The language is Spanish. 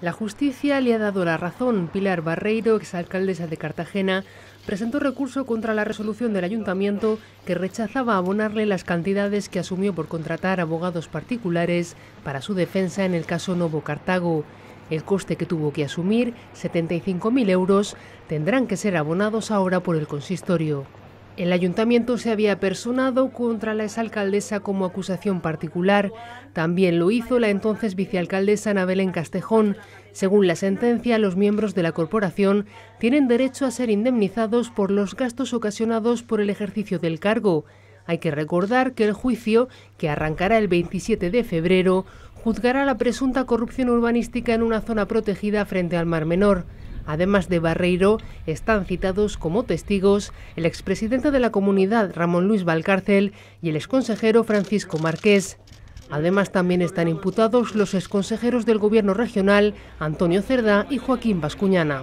La justicia le ha dado la razón. Pilar Barreiro, exalcaldesa de Cartagena, presentó recurso contra la resolución del ayuntamiento que rechazaba abonarle las cantidades que asumió por contratar abogados particulares para su defensa en el caso Novo Cartago. El coste que tuvo que asumir, 75.000 euros, tendrán que ser abonados ahora por el consistorio. El ayuntamiento se había personado contra la exalcaldesa como acusación particular. También lo hizo la entonces vicealcaldesa Ana en Castejón. Según la sentencia, los miembros de la corporación tienen derecho a ser indemnizados por los gastos ocasionados por el ejercicio del cargo. Hay que recordar que el juicio, que arrancará el 27 de febrero, juzgará la presunta corrupción urbanística en una zona protegida frente al Mar Menor. Además de Barreiro, están citados como testigos el expresidente de la comunidad Ramón Luis Valcárcel y el exconsejero Francisco Marqués. Además, también están imputados los exconsejeros del Gobierno regional Antonio Cerda y Joaquín Bascuñana.